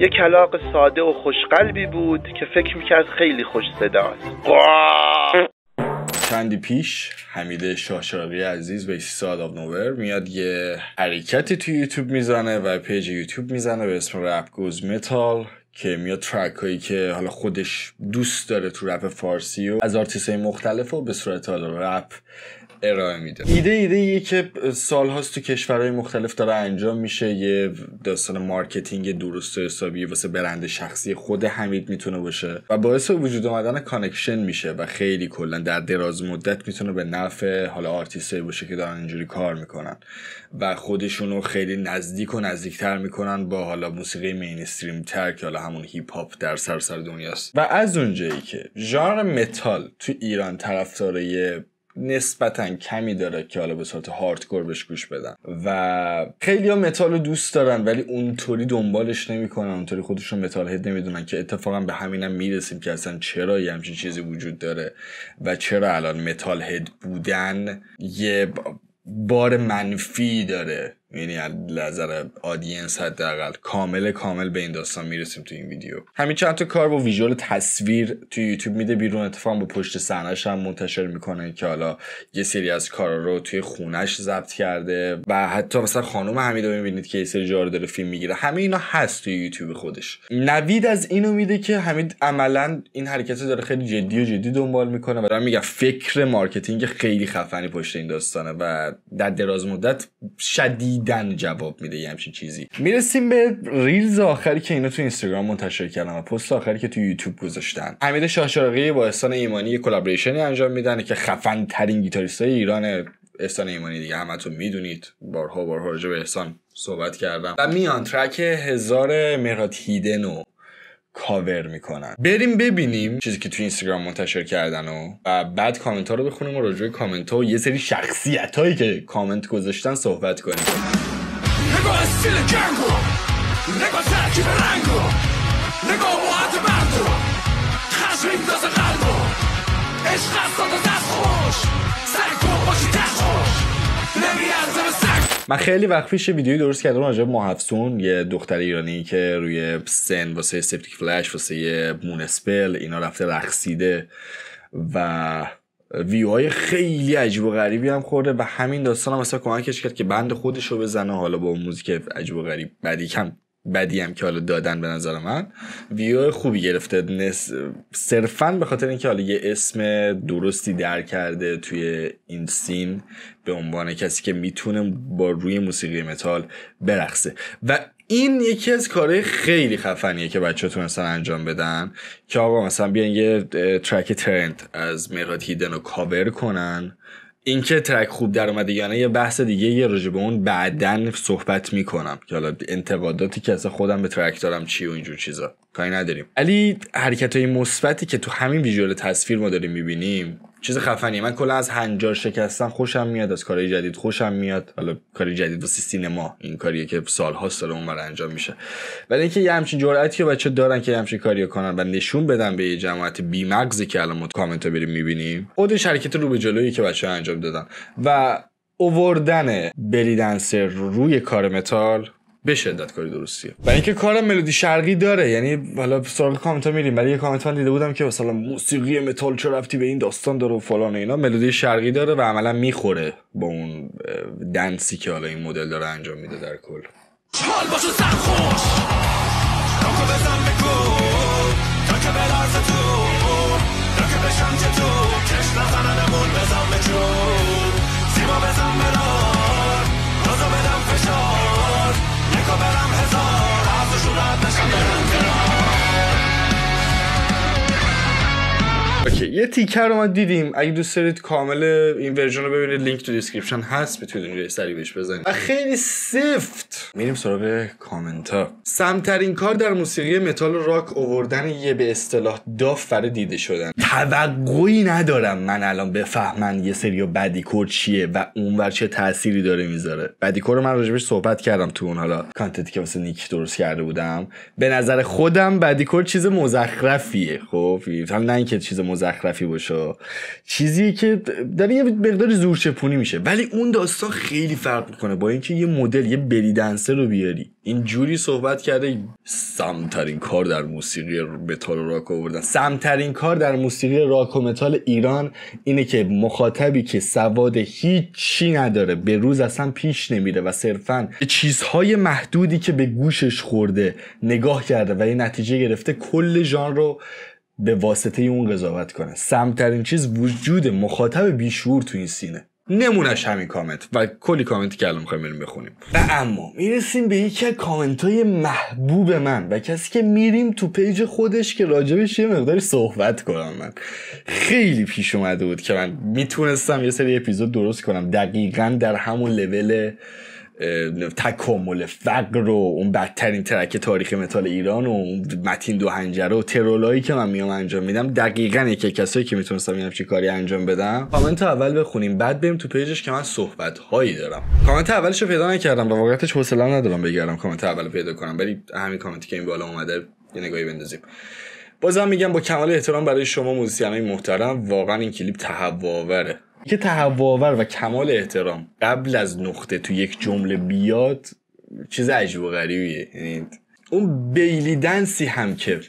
یه کلاق ساده و خوشقلبی بود که فکر میکرد خیلی خوش است چندی پیش حمید شاشاقی عزیز به سال آف نوور میاد یه حرکتی تو یوتیوب میزنه و پیج یوتیوب میزنه به اسم رپ گوز متال که میاد ترک هایی که حالا خودش دوست داره تو رپ فارسی و از آرتیست های مختلف و به صورت حالا رپ ارائه میده ایده ایده ایه که هاست تو کشورهای مختلف داره انجام میشه یه داستان مارکتینگ درست و حسابی واسه برند شخصی خود حمید میتونه باشه و باعث وجود آمدن کانکشن میشه و خیلی کلا در دراز مدت میتونه به نفع حالا آرتیستایی باشه که دارن اینجوری کار میکنن و خودشونو خیلی نزدیک و نزدیکتر میکنن با حالا موسیقی مینستریم تر که حالا همون هیپ هاپ در سراسر دنیاست و از اونجایی که ژانر متال تو ایران طرفدارای نسبتا کمی داره که حالا به صورت هاردکور بهش گوش بدن و خیلی ها متال رو دوست دارن ولی اونطوری دنبالش نمیکنن اونطوری خودشون متال هد نمیدونن که اتفاقا به همینم میرسیم که اصلا چرا یه همچین چیزی وجود داره و چرا الان متال هد بودن یه بار منفی داره یعنی از نظر آدینس حداقل کامل کامل به این داستان میرسیم تو این ویدیو همین چند تا کار با ویژوال تصویر تو یوتیوب میده بیرون اتفاق با پشت صحنهش هم منتشر میکنه که حالا یه سری از کارا رو توی خونش ضبط کرده و حتی مثلا خانم حمیدو میبینید که یه سری جارو داره فیلم میگیره همه اینا هست تو یوتیوب خودش نوید از اینو میده که حمید عملا این حرکت داره خیلی جدی و جدی دنبال میکنه و میگه فکر مارکتینگ خیلی خفنی پشت این داستانه و در دراز مدت شدید دیدن جواب میده یه همچین چیزی میرسیم به ریلز آخری که اینا تو اینستاگرام منتشر کردن و پست آخری که تو یوتیوب گذاشتن امید شاهشارقی با احسان ایمانی یه کلابریشنی انجام میدن که خفن ترین گیتاریست های ایران احسان ایمانی دیگه تو میدونید بارها بارها راجع به احسان صحبت کردم و میان ترک هزار مهرات هیدنو کاور میکنن بریم ببینیم چیزی که تو اینستاگرام منتشر کردن و, و بعد کامنت ها رو بخونیم و راجع کامنت ها و یه سری شخصیت هایی که کامنت گذاشتن صحبت کنیم نگاه من خیلی وقت پیش ویدیوی درست کردم راجع محفسون یه دختر ایرانی که روی سن واسه سپتیک فلش واسه مون اینا رفته رقصیده و ویوهای خیلی عجیب و غریبی هم خورده و همین داستان هم مثلا کمکش کرد که بند خودش رو بزنه حالا با موزیک عجیب و غریب بعدی کم بدی هم که حالا دادن به نظر من ویو خوبی گرفته صرفا به خاطر اینکه حالا یه اسم درستی در کرده توی این سین به عنوان کسی که میتونه با روی موسیقی متال برقصه و این یکی از کارهای خیلی خفنیه که بچه تونستن انجام بدن که آقا مثلا بیان یه ترک ترند از مراد هیدن رو کاور کنن اینکه ترک خوب در اومده یا نه یه بحث دیگه یه راجع اون بعدا صحبت میکنم که حالا انتقاداتی که از خودم به ترک دارم چی و اینجور چیزا کاری نداریم ولی حرکت های مثبتی که تو همین ویژوال تصویر ما داریم میبینیم چیز خفنیه من کلا از هنجار شکستن خوشم میاد از کارهای جدید خوشم میاد حالا کاری جدید واسه سینما این کاریه که هاست داره اونور انجام میشه ولی اینکه یه همچین جرأتی که بچه دارن که همچین کاریو کنن و نشون بدن به یه جماعت مغزی که الان ما ها بریم میبینیم اود شرکت رو به جلویی که بچه انجام دادن و اووردن بلیدنسر روی کار متال به شدت کاری درستیه و اینکه کارم ملودی شرقی داره یعنی حالا سراغ کامنت ها میریم ولی یه کامنت من دیده بودم که مثلا موسیقی متال چه رفتی به این داستان داره و فلان و اینا ملودی شرقی داره و عملا میخوره با اون دنسی که حالا این مدل داره انجام میده در کل یه تیکر رو ما دیدیم اگه دوست دارید کامل این ورژن رو ببینید لینک تو دیسکریپشن هست میتونید اونجا سری بهش بزنید و خیلی سفت میریم سراغ کامنت ها سمترین کار در موسیقی متال راک اووردن یه به اصطلاح داف دیده شدن توقعی ندارم من الان بفهمن یه سری و بدیکور چیه و اونور چه تأثیری داره میذاره بدیکور رو من راجبش صحبت کردم تو اون حالا کانتنتی که واسه نیک درست کرده بودم به نظر خودم بدیکور چیز مزخرفیه خب نه اینکه چیز مزخرفی باشه چیزی که در یه مقدار زورچپونی میشه ولی اون داستان خیلی فرق میکنه با اینکه یه مدل یه بریدن رو بیاری این جوری صحبت کرده سمترین کار در موسیقی متال راک آوردن سمترین کار در موسیقی راک و متال ایران اینه که مخاطبی که سواد هیچ چی نداره به روز اصلا پیش نمیره و صرفا چیزهای محدودی که به گوشش خورده نگاه کرده و این نتیجه گرفته کل ژان رو به واسطه اون قضاوت کنه سمترین چیز وجود مخاطب بیشور تو این سینه نمونش همین کامنت و کلی کامنتی که الان میخوایم بریم بخونیم و اما میرسیم به یکی از کامنت های محبوب من و کسی که میریم تو پیج خودش که راجبش یه مقداری صحبت کنم من خیلی پیش اومده بود که من میتونستم یه سری اپیزود درست کنم دقیقا در همون لول تکامل فقر و اون بدترین ترک تاریخ متال ایران و اون متین دو هنجره و ترولایی که من میام انجام میدم دقیقا یکی کسایی که میتونستم این چی کاری انجام بدم کامنت اول بخونیم بعد بریم تو پیجش که من صحبت هایی دارم کامنت اولش رو پیدا نکردم و واقعیتش حوصله ندارم بگردم کامنت اول پیدا کنم ولی همین کامنتی که این بالا اومده یه نگاهی بندازیم بازم میگم با کمال احترام برای شما موسیقی محترم واقعا این کلیپ تهوع که تهواور و کمال احترام قبل از نقطه تو یک جمله بیاد چیز عجیب و غریبیه یعنی اون بیلی دنسی هم که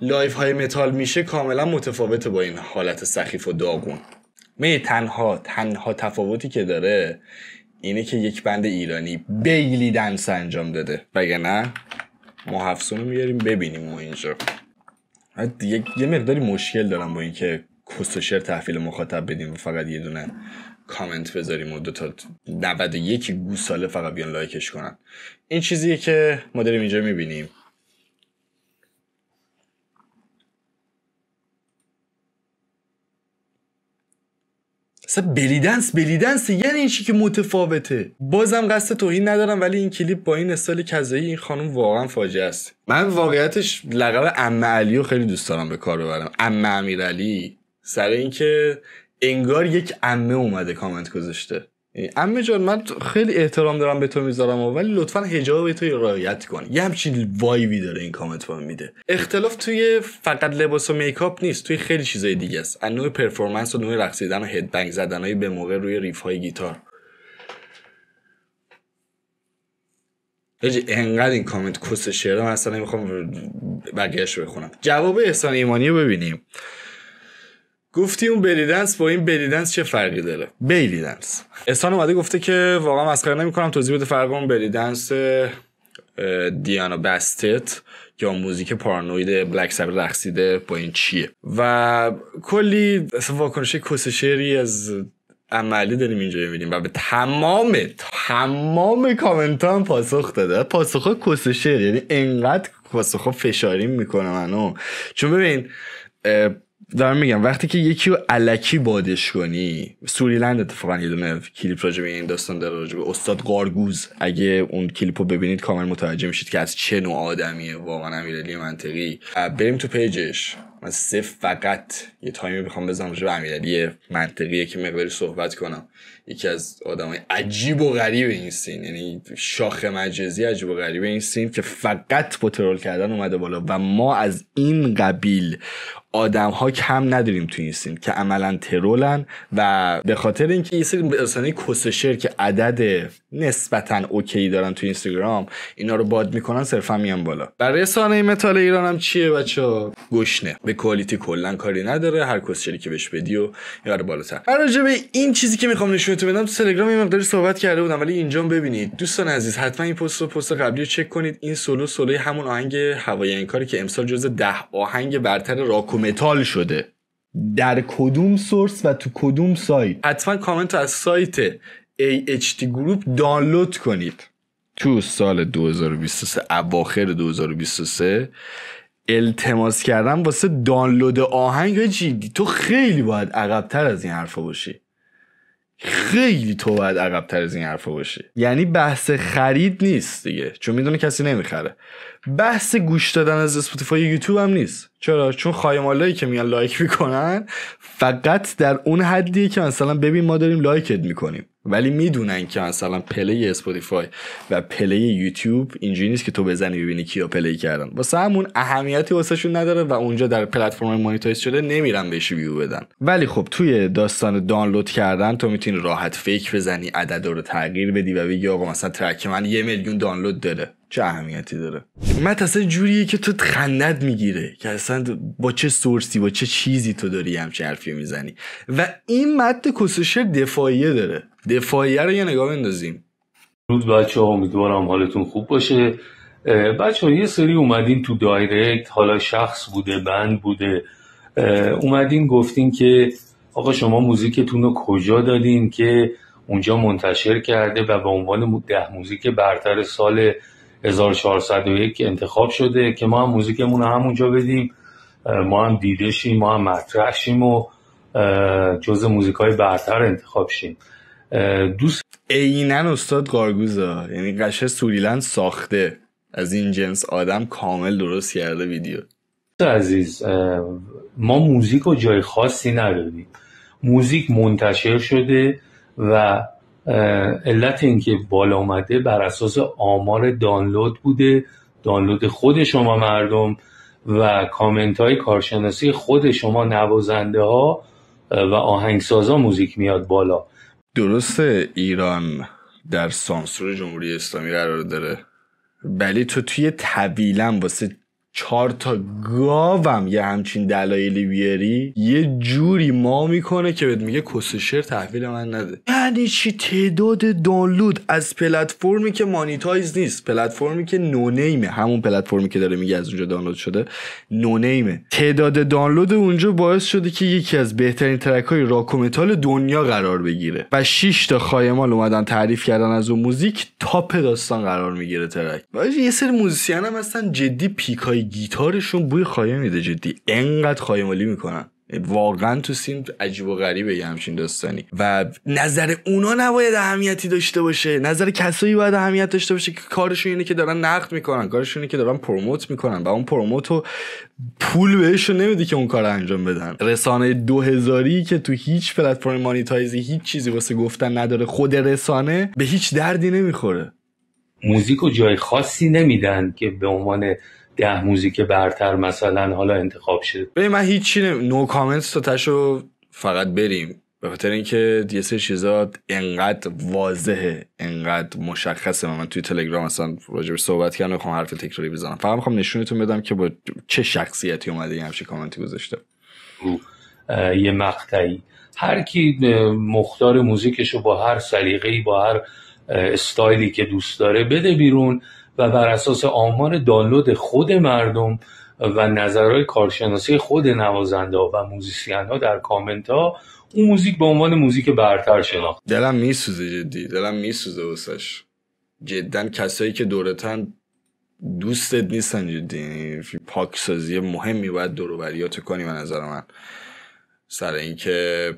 لایف های متال میشه کاملا متفاوته با این حالت سخیف و داغون می تنها تنها تفاوتی که داره اینه که یک بند ایرانی بیلی دنس انجام داده بگه نه ما هفسون رو میاریم ببینیم ما اینجا یه مقداری مشکل دارم با اینکه شیر تحویل مخاطب بدیم و فقط یه دونه کامنت بذاریم و دوتا 91 گوساله فقط بیان لایکش کنن این چیزیه که ما داریم اینجا میبینیم اصلا بلیدنس بلیدنس یعنی این چی که متفاوته بازم قصد توهین ندارم ولی این کلیپ با این استال کذایی این خانم واقعا فاجعه است من واقعیتش لقب علی رو خیلی دوست دارم به کار ببرم عمه امیرعلی سر اینکه انگار یک عمه اومده کامنت گذاشته عمه یعنی جان من خیلی احترام دارم به تو میذارم ولی لطفا حجاب تو رعایت کن یه همچین وایوی داره این کامنت با میده اختلاف توی فقط لباس و میکاپ نیست توی خیلی چیزای دیگه است از نوع پرفورمنس و نوع رقصیدن و هدبنگ های به موقع روی ریف های گیتار انقدر این کامنت کس من اصلا نمیخوام بقیهش بخونم جواب احسان ایمانی رو ببینیم گفتی اون بلیدنس با این بلیدنس چه فرقی داره بلیدنس احسان اومده گفته که واقعا مسخره نمیکنم توضیح بده فرق اون بلیدنس دیانا بستت یا موزیک پارانوید بلک سب رقصیده با این چیه و کلی واکنش کسشری از عملی داریم اینجا میبینیم و به تمام تمام کامنت پاسخ داده پاسخ کسشری یعنی انقدر پاسخ فشاری میکنه منو چون ببین دارم میگم وقتی که یکی رو علکی بادش کنی سوریلند اتفاقا یه دونه کلیپ راجع به این داستان داره راجع استاد قارگوز اگه اون کلیپ رو ببینید کامل متوجه میشید که از چه نوع آدمیه واقعا امیرعلی منطقی بریم تو پیجش من صرف فقط یه تایمی میخوام بزنم راجع به امیرعلی منطقیه که مقداری صحبت کنم یکی از آدمای عجیب و غریب این سین یعنی شاخ مجازی عجیب و غریب این سین که فقط با کردن اومده بالا و ما از این قبیل آدم ها کم نداریم تو این سین که عملا ترولن و به خاطر اینکه این سری رسانه کسشر که عدد نسبتا اوکی دارن تو اینستاگرام اینا رو باد میکنن صرفا میان بالا برای رسانه متال ایران هم چیه بچه گشنه به کوالیتی کلا کاری نداره هر کسشری که بهش بدی و یار بالاتر من راجع به این چیزی که میخوام تو بدم تو تلگرام یه مقداری صحبت کرده بودم ولی اینجا ببینید دوستان عزیز حتما این پست و پست قبلی رو چک کنید این سولو سولوی همون آهنگ هوای کاری که امسال جزء 10 آهنگ برتر راکوم متال شده در کدوم سورس و تو کدوم سایت حتما کامنت از سایت AHT گروپ دانلود کنید تو سال 2023 اواخر 2023 التماس کردم واسه دانلود آهنگ جیدی تو خیلی باید عقبتر از این حرفا باشی خیلی تو باید عقبتر از این حرفا باشی یعنی بحث خرید نیست دیگه چون میدونه کسی نمیخره بحث گوش دادن از اسپاتیفای یوتیوب هم نیست چرا چون خایمالایی که میگن لایک میکنن فقط در اون حدیه که مثلا ببین ما داریم لایکت میکنیم ولی میدونن که مثلا پلی اسپاتیفای و پلی یوتیوب اینجوری نیست که تو بزنی ببینی کیا پلی کردن واسه همون اهمیتی واسهشون نداره و اونجا در پلتفرم مانیتایز شده نمیرن بهش ویو بدن ولی خب توی داستان دانلود کردن تو میتونی راحت فیک بزنی عدد رو تغییر بدی و بگی آقا مثلا ترک من یه میلیون دانلود داره چه اهمیتی داره مت اصلا جوریه که تو خندت میگیره که اصلا با چه سورسی با چه چیزی تو داری همچین حرفی میزنی و این مت کسوشر دفاعیه داره دفاعیه رو یه نگاه بندازیم رود بچه ها امیدوارم حالتون خوب باشه بچه ها یه سری اومدین تو دایرکت حالا شخص بوده بند بوده اومدین گفتین که آقا شما موزیکتون رو کجا دادین که اونجا منتشر کرده و به عنوان ده موزیک برتر سال 1401 انتخاب شده که ما هم موزیکمون رو همونجا بدیم ما هم دیده شیم ما هم مطرح شیم و جز موزیک های برتر انتخاب شیم دوست اینن استاد قارگوزا یعنی قشه سوریلند ساخته از این جنس آدم کامل درست کرده ویدیو عزیز ما موزیک و جای خاصی ندادیم موزیک منتشر شده و علت اینکه بالا اومده بر اساس آمار دانلود بوده دانلود خود شما مردم و کامنت های کارشناسی خود شما نوازنده ها و آهنگسازا موزیک میاد بالا درسته ایران در سانسور جمهوری اسلامی قرار داره ولی تو توی طویلا واسه چهار تا گاوم یه همچین دلایلی بیاری یه جوری ما میکنه که بهت میگه کسشر تحویل من نده یعنی چی تعداد دانلود از پلتفرمی که مانیتایز نیست پلتفرمی که نونیمه همون پلتفرمی که داره میگه از اونجا دانلود شده نونیمه تعداد دانلود اونجا باعث شده که یکی از بهترین ترک های راکومتال دنیا قرار بگیره و 6 تا خایمال اومدن تعریف کردن از اون موزیک تاپ داستان قرار میگیره ترک یه سری موزیسین هم هستن جدی پیکای گیتارشون بوی خایه میده جدی انقدر مالی میکنن واقعا تو سین عجیب و غریبه یه همچین داستانی و نظر اونا نباید اهمیتی داشته باشه نظر کسایی باید اهمیت داشته باشه که کارشون اینه که دارن نقد میکنن کارشون اینه که دارن پروموت میکنن و اون پروموت رو پول بهشون نمیده که اون کار انجام بدن رسانه دو هزاری که تو هیچ پلتفرم مانیتایزی هیچ چیزی واسه گفتن نداره خود رسانه به هیچ دردی نمیخوره موزیک و جای خاصی نمیدن که به عنوان ده موزیک برتر مثلا حالا انتخاب شده ببین من هیچی نو کامنت تو تشو فقط بریم به خاطر اینکه یه سری چیزا انقدر واضحه انقدر مشخصه من, توی تلگرام اصلا راجع صحبت کردن میخوام حرف تکراری بزنم فقط میخوام نشونتون بدم که با چه شخصیتی اومده این همچین کامنتی گذاشته یه مقطعی هر کی مختار موزیکشو با هر سلیقه‌ای با هر استایلی که دوست داره بده بیرون و بر اساس آمار دانلود خود مردم و نظرهای کارشناسی خود نوازنده و موزیسین ها در کامنت ها اون موزیک به عنوان موزیک برتر شناخت دلم میسوزه جدی دلم میسوزه واسش جدا کسایی که دورتن دوستت نیستن جدی یعنی پاکسازی مهمی باید دوروبریات کنی به نظر من سر اینکه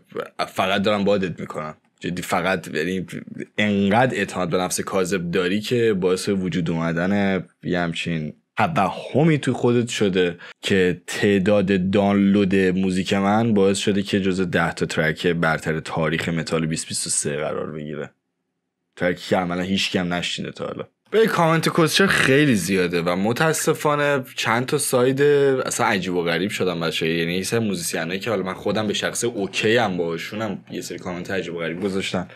فقط دارم بادت میکنم جدی فقط یعنی انقدر اعتماد به نفس کاذب داری که باعث وجود اومدن یه همچین تو خودت شده که تعداد دانلود موزیک من باعث شده که جزو ده تا ترک برتر تاریخ متال 2023 قرار بگیره ترکی که عملا هیچ کم نشینه تا حالا به کامنت کوسچر خیلی زیاده و متاسفانه چند تا ساید اصلا عجیب و غریب شدم بچه یعنی یه سری موزیسینایی که حالا من خودم به شخص اوکی هم باشونم یه سری کامنت عجیب و غریب گذاشتن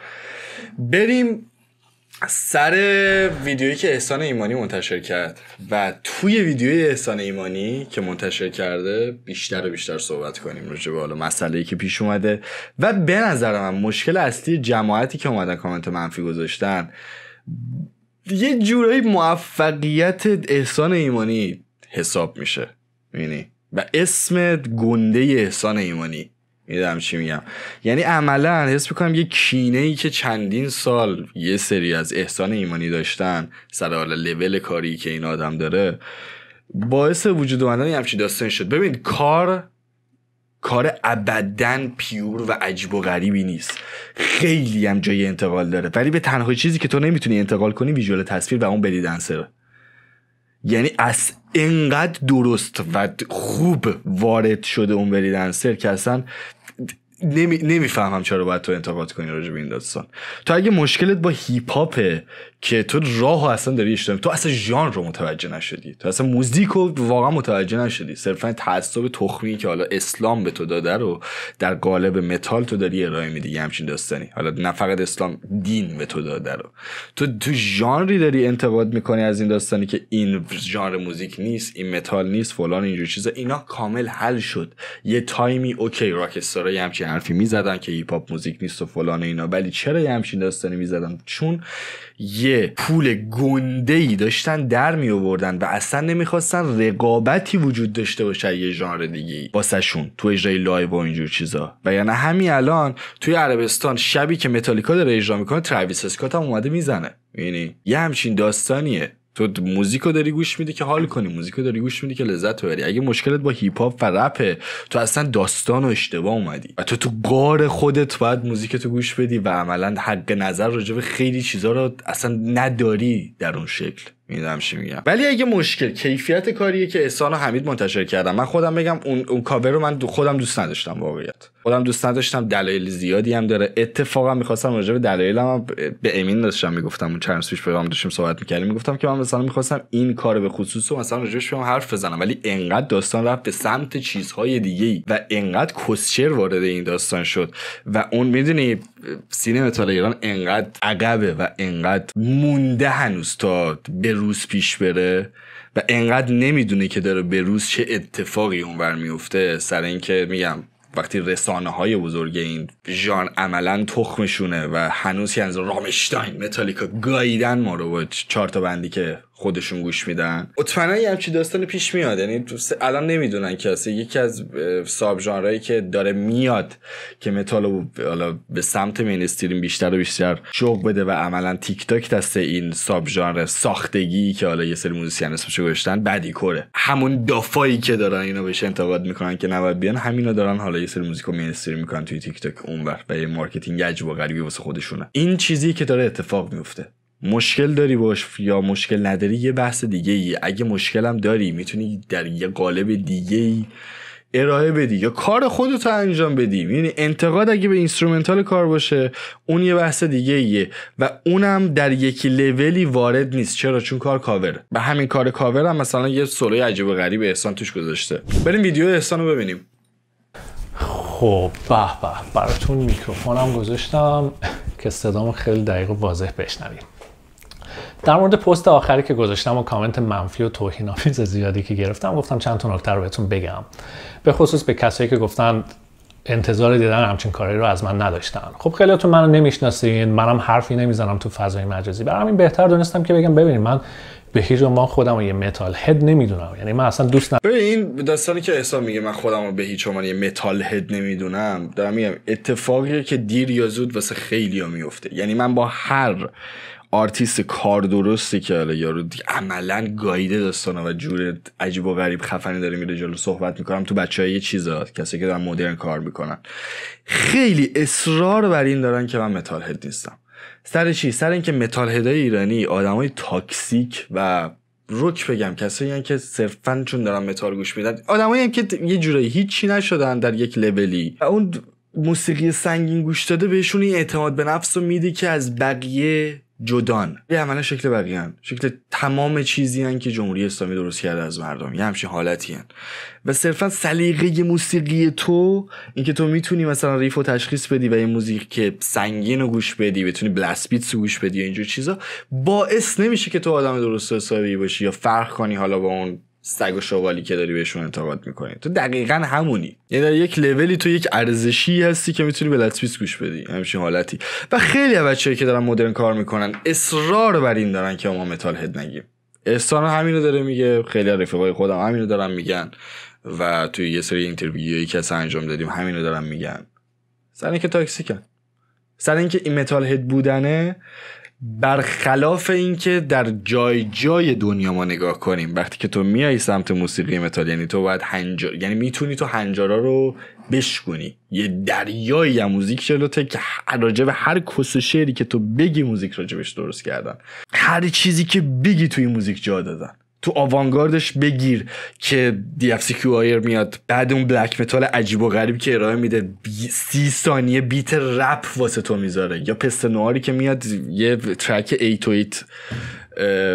بریم سر ویدیویی که احسان ایمانی منتشر کرد و توی ویدیوی احسان ایمانی که منتشر کرده بیشتر و بیشتر صحبت کنیم راجع به حالا مسئله که پیش اومده و به نظر من مشکل اصلی جماعتی که اومدن کامنت منفی گذاشتن یه جورایی موفقیت احسان ایمانی حساب میشه میبینی و اسم گنده احسان ایمانی میدونم چی میگم یعنی عملا حس میکنم یه کینه ای که چندین سال یه سری از احسان ایمانی داشتن سر حالا لول کاری که این آدم داره باعث وجود اومدن همچین داستان شد ببین کار کار ابدا پیور و عجب و غریبی نیست خیلی هم جای انتقال داره ولی به تنها چیزی که تو نمیتونی انتقال کنی ویژوال تصویر و اون بریدنسره یعنی از انقدر درست و خوب وارد شده اون بریدنسر که اصلا نمی... نمیفهمم چرا باید تو انتقاد کنی راجب به این داستان تو اگه مشکلت با هیپ که تو راه اصلا داری اشتباه تو اصلا جان رو متوجه نشدی تو اصلا موزیک رو واقعا متوجه نشدی صرفا تعصب تخمی که حالا اسلام به تو داده رو در قالب متال تو داری ارائه میدی همچین داستانی حالا نه فقط اسلام دین به تو داده رو تو تو ژانری داری انتقاد میکنی از این داستانی که این ژانر موزیک نیست این متال نیست فلان اینجور چیزا اینا کامل حل شد یه تایمی اوکی راکستارای همچین حرفی میزدن که هیپ هاپ موزیک نیست و فلان اینا ولی چرا همچین داستانی میزدن چون یه پول گنده ای داشتن در می آوردن و اصلا نمیخواستن رقابتی وجود داشته باشه یه ژانر دیگه واسهشون تو اجرای لایو و اینجور چیزا و یعنی همین الان توی عربستان شبی که متالیکا داره اجرا میکنه ترویس اسکات هم اومده میزنه یعنی یه همچین داستانیه تو موزیکو داری گوش میدی که حال کنی موزیکو داری گوش میدی که لذت ببری اگه مشکلت با هیپ هاپ و رپه تو اصلا داستان و اشتباه اومدی و تو تو گار خودت باید تو گوش بدی و عملا حق نظر به خیلی چیزا رو اصلا نداری در اون شکل میدونم چی میگم ولی اگه مشکل کیفیت کاریه که احسان و حمید منتشر کردم من خودم بگم اون, اون کاور رو من دو خودم دوست نداشتم واقعیت خودم دوست نداشتم دلایل زیادی هم داره اتفاقا میخواستم راجع به دلایلم به امین داشتم میگفتم اون چند پیش پیغام داشتیم صحبت میکردیم میگفتم که من مثلا میخواستم این کار به خصوص رو مثلا راجعش بهم حرف بزنم ولی انقدر داستان رفت به سمت چیزهای دیگه و انقدر کسچر وارد این داستان شد و اون میدونی سینما تال ایران انقدر عقبه و انقدر مونده هنوز تا به روز پیش بره و انقدر نمیدونه که داره به روز چه اتفاقی اونور میفته سر اینکه میگم وقتی رسانه های بزرگ این ژان عملا تخمشونه و هنوز که یعنی از رامشتاین متالیکا گاییدن ما رو با چهار تا بندی که خودشون گوش میدن مطمئنا یه همچین داستان پیش میاد یعنی الان نمیدونن که اصلا یکی از ساب که داره میاد که متال به سمت مینستریم بیشتر و بیشتر شوق بده و عملا تیک تاک دست این ساب ژانر ساختگی که حالا یه سری موزیسین اسمش گذاشتن بدی کره همون دافایی که دارن اینو بهش انتقاد میکنن که نباید بیان همینا دارن حالا یه سری موزیکو مینستریم میکنن توی تیک تاک اونور و مارکتینگ عجیب و غریبی واسه خودشونه این چیزی که داره اتفاق میفته مشکل داری باش یا مشکل نداری یه بحث دیگه ای اگه مشکل هم داری میتونی در یه قالب دیگه ای ارائه بدی یا کار خودتو انجام بدی یعنی انتقاد اگه به اینسترومنتال کار باشه اون یه بحث دیگه ایه و اونم در یکی لولی وارد نیست چرا چون کار کاور به همین کار کاور هم مثلا یه سولو عجیب و غریب احسان توش گذاشته بریم ویدیو احسان رو ببینیم خب به به براتون میکروفونم گذاشتم که صدامو خیلی دقیق و واضح در مورد پست آخری که گذاشتم و کامنت منفی و توهین آمیز زیادی که گرفتم گفتم چند تا نکته رو بهتون بگم به خصوص به کسایی که گفتن انتظار دیدن همچین کاری رو از من نداشتن خب خیلیاتون منو نمیشناسین منم حرفی نمیزنم تو فضای مجازی برای همین بهتر دونستم که بگم ببینید من به هیچ عنوان خودم رو یه متال هد نمیدونم یعنی من اصلا دوست ندارم این داستانی که احسان میگه من خودم رو به هیچ عنوان یه متال هد نمیدونم دارم میگم اتفاقی که دیر یا زود واسه خیلی میفته یعنی من با هر آرتیست کار درستی که حالا یارو عملا گایده داستانه و جور عجیب و غریب خفنی داره میره جلو صحبت میکنم تو بچه های چیزا کسی که دارن مدرن کار میکنن خیلی اصرار بر این دارن که من متال هد نیستم سر چی سر اینکه متال هدای ایرانی آدمای تاکسیک و روک بگم کسایی یعنی که صرفا چون دارن متال گوش میدن آدمایی یعنی که یه جورایی هیچی نشدن در یک لولی اون موسیقی سنگین گوش داده بهشون این اعتماد به نفس رو میده که از بقیه جدان یه عملا شکل بقیه هن. شکل تمام چیزی هن که جمهوری اسلامی درست کرده از مردم یه همچین حالتی هن. و صرفا سلیقه موسیقی تو اینکه تو میتونی مثلا ریف و تشخیص بدی و یه موزیک که سنگین رو گوش بدی بتونی بلس بیتس گوش بدی اینجور چیزا باعث نمیشه که تو آدم درست حسابی باشی یا فرق کنی حالا با اون سگ و شوالی که داری بهشون انتقاد میکنی تو دقیقا همونی یعنی در یک لولی تو یک ارزشی هستی که میتونی به لتسپیس گوش بدی همچین حالتی و خیلی از بچه‌ای که دارن مدرن کار میکنن اصرار بر این دارن که ما متال هد نگیم احسان همینو داره میگه خیلی رفقای خودم همینو دارن میگن و توی یه سری اینترویویی که اصلا انجام دادیم همینو دارن میگن سر اینکه تاکسیکن سر اینکه این متال هد بودنه برخلاف اینکه در جای جای دنیا ما نگاه کنیم وقتی که تو میای سمت موسیقی متال یعنی تو باید هنجار یعنی میتونی تو هنجارا رو بشکنی یه دریایی از موزیک جلوته که راجب هر کس شعری که تو بگی موزیک راجبش درست کردن هر چیزی که بگی توی موزیک جا دادن تو آوانگاردش بگیر که دیافسی کیوایر میاد بعد اون بلک متال عجیب و غریب که ارائه میده سی ثانیه بیت رپ واسه تو میذاره یا پست نواری که میاد یه ترک ایت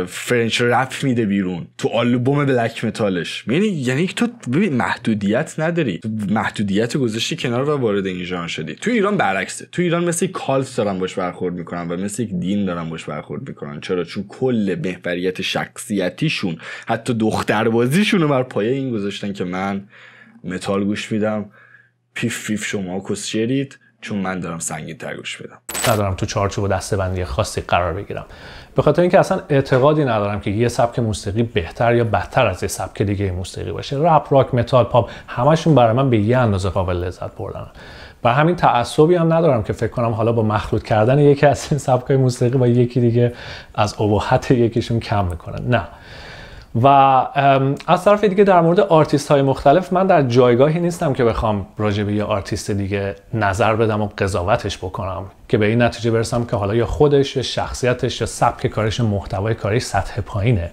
فرنچ رپ میده بیرون تو آلبوم بلک متالش یعنی یعنی تو محدودیت نداری محدودیت گذاشتی کنار و وارد این ژانر شدی تو ایران برعکسه تو ایران مثل کالف دارن باش برخورد میکنن و مثل یک دین دارن باش برخورد میکنن چرا چون کل محوریت شخصیتیشون حتی دختربازیشون رو بر پایه این گذاشتن که من متال گوش میدم پیف پیف شما شرید چون من دارم سنگین تر گوش بدم ندارم تو چارچوب و بندی خاصی قرار بگیرم به خاطر اینکه اصلا اعتقادی ندارم که یه سبک موسیقی بهتر یا بدتر از یه سبک دیگه موسیقی باشه رپ راک متال پاپ همشون برای من به یه اندازه قابل لذت بردن و همین تعصبی هم ندارم که فکر کنم حالا با مخلوط کردن یکی از این سبک موسیقی با یکی دیگه از ابهت یکیشون کم میکنن نه و از طرف دیگه در مورد آرتیست های مختلف من در جایگاهی نیستم که بخوام راجع به یه آرتیست دیگه نظر بدم و قضاوتش بکنم که به این نتیجه برسم که حالا یا خودش یا شخصیتش یا سبک کارش محتوای کارش سطح پایینه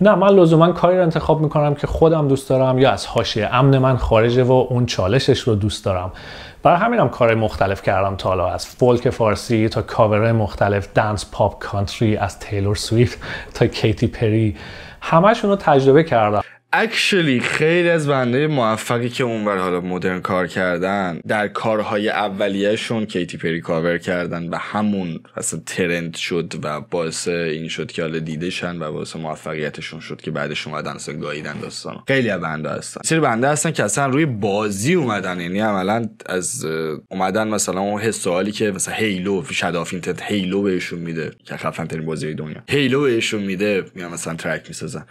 نه من لزوما کاری رو انتخاب میکنم که خودم دوست دارم یا از حاشیه امن من خارجه و اون چالشش رو دوست دارم برای همینم کار مختلف کردم تا حالا از فولک فارسی تا کاورهای مختلف دنس پاپ کانتری از تیلور سویفت تا کیتی پری همشون رو تجربه کردم اکشلی خیلی از بنده موفقی که اونور حالا مدرن کار کردن در کارهای اولیهشون کیتی پری کاور کردن و همون اصلا ترند شد و باعث این شد که حالا دیدشن و باعث موفقیتشون شد که بعدش اومدن اصلا گاییدن داستان خیلی از بنده هستن سری بنده هستن که اصلا روی بازی اومدن یعنی عملا از اومدن مثلا اون حس سوالی که مثلا هیلو شداف آف هیلو بهشون میده که خفن ترین بازی دنیا هیلو بهشون میده میان مثلا ترک میسازن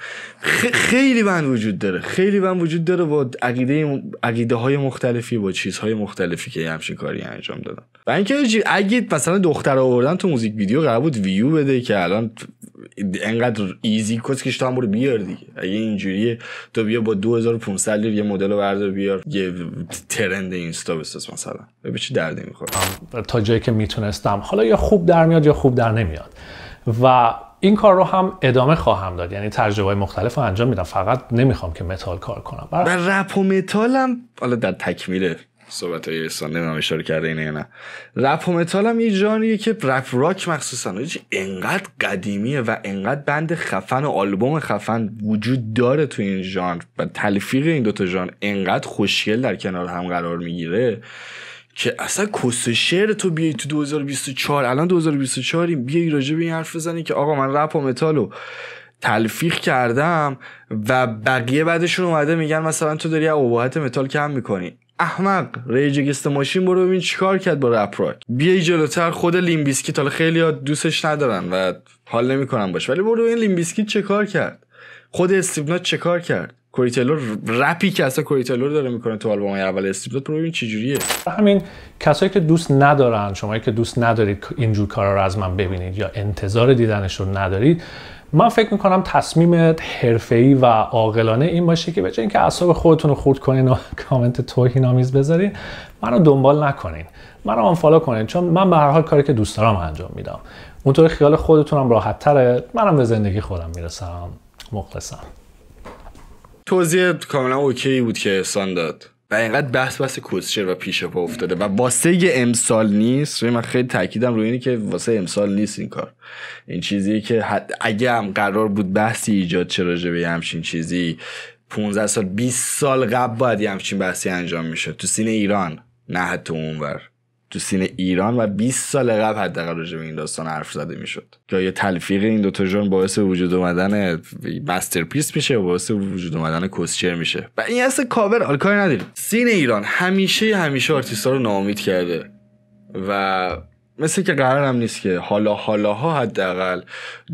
خیلی بنده وجود داره خیلی من وجود داره با عقیده عقیده های مختلفی با چیزهای مختلفی که همچین کاری انجام دادن و اینکه اگه مثلا دختر آوردن تو موزیک ویدیو قرار بود ویو بده که الان انقدر ایزی کس که تو بیار دیگه اگه اینجوریه تو بیا با 2500 لیر یه مدل رو بردار بیار یه ترند اینستا بساز مثلا به چه دردی میخوره تا جایی که میتونستم حالا یا خوب در میاد یا خوب در نمیاد و این کار رو هم ادامه خواهم داد یعنی تجربه مختلف رو انجام میدم فقط نمیخوام که متال کار کنم و بله. رپ و متال هم حالا در تکمیل صحبت های احسان نمیدونم اشاره کرده اینه یا نه رپ و متال هم یه جانیه که رپ راک مخصوصا انقدر قدیمیه و انقدر بند خفن و آلبوم خفن وجود داره تو این ژانر و تلفیق این دوتا ژانر انقدر خوشگل در کنار هم قرار میگیره که اصلا کس شعر تو بیای تو 2024 الان 2024 بیای راجع به این حرف بزنی که آقا من رپ و رو تلفیق کردم و بقیه بعدشون اومده میگن مثلا تو داری ابهت متال کم میکنی احمق ریج گست ماشین برو ببین چیکار کرد با رپ راک بیای جلوتر خود لیمبیسکیت حالا خیلی دوستش ندارن و حال نمیکنم باش ولی برو این لیمبیسکیت چه کرد خود استیبنات چکار کرد تیلور، رپی که اصلا تیلور داره میکنه تو آلبوم اول استریپ داد ببین چه همین کسایی که دوست ندارن شمایی که دوست ندارید اینجور کارا رو از من ببینید یا انتظار دیدنش رو ندارید من فکر میکنم تصمیم حرفه‌ای و عاقلانه این باشه که جای اینکه اعصاب خودتون رو خرد کنین و کامنت توهین آمیز بذارین منو دنبال نکنین منو آنفالو کنین چون من به هر حال کاری که دوست دارم انجام میدم اونطور خیال خودتونم راحت تره منم به زندگی خودم میرسم مخلصم توضیح کاملا اوکی بود که احسان داد و اینقدر بحث بحث کوسچر و پیش پا افتاده و واسه امسال نیست من خیلی تاکیدم روی اینه که واسه امسال نیست این کار این چیزی که اگه هم قرار بود بحثی ایجاد چه راجع به همچین چیزی 15 سال 20 سال قبل باید یه همچین بحثی انجام میشه تو سین ایران نه حتی اونور تو سین ایران و 20 سال قبل حداقل راجع به این داستان حرف زده میشد که یه تلفیق این دوتا ژان باعث وجود اومدن پیس میشه و باعث وجود اومدن کوسچر میشه و این اصلا کاور آلکاری نداریم سین ایران همیشه همیشه آرتیستا رو ناامید کرده و مثل که قرارم نیست که حالا ها حداقل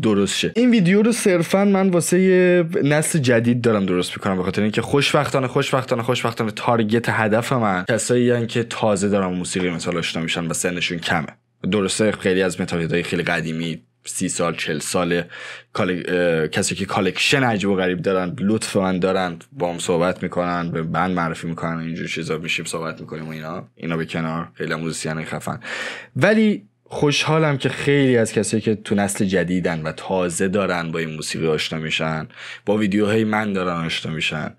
درست شه این ویدیو رو صرفا من واسه نسل جدید دارم درست میکنم به خاطر اینکه خوشبختانه خوشبختانه خوشبختانه تارگت هدف من کسایی که تازه دارم موسیقی مثال آشنا میشن و سنشون کمه درسته خیلی از های خیلی قدیمی سی سال چل سال کسی که کالکشن عجیب و غریب دارن لطف من دارن با هم صحبت میکنن به من معرفی میکنن اینجور چیزا میشیم صحبت میکنیم و اینا اینا به کنار خیلی موزیسین خفن ولی خوشحالم که خیلی از کسایی که تو نسل جدیدن و تازه دارن با این موسیقی آشنا میشن با ویدیوهای من دارن آشنا میشن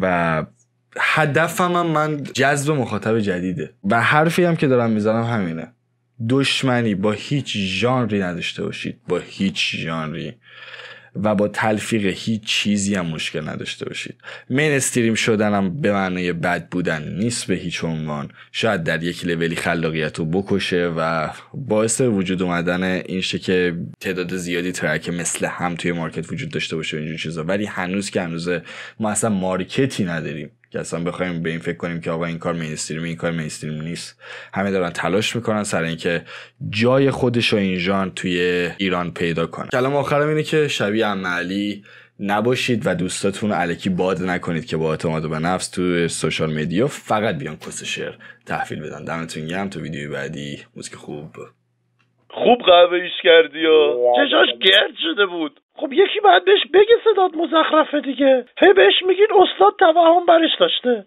و هدفم هم من جذب مخاطب جدیده و حرفی هم که دارم میزنم همینه دشمنی با هیچ ژانری نداشته باشید با هیچ ژانری و با تلفیق هیچ چیزی هم مشکل نداشته باشید مین استریم شدن هم به معنی بد بودن نیست به هیچ عنوان شاید در یک لولی خلاقیت رو بکشه و باعث وجود اومدن این که تعداد زیادی ترک مثل هم توی مارکت وجود داشته باشه اینجور چیزا ولی هنوز که هنوز ما اصلا مارکتی نداریم که اصلا بخوایم به این فکر کنیم که آقا این کار مینستریم این کار مینستریم نیست همه دارن تلاش میکنن سر اینکه جای خودش و این توی ایران پیدا کنن کلام آخرم اینه که شبیه عملی نباشید و دوستاتون علکی باد نکنید که با اعتماد به نفس تو سوشال مدیا فقط بیان کس شعر تحویل بدن دمتون گرم تو ویدیو بعدی موزیک خوب خوب قهوه ایش کردی و چشاش گرد شده بود خب یکی باید بهش بگه صداد مزخرفه دیگه هی بهش میگین استاد توهم برش داشته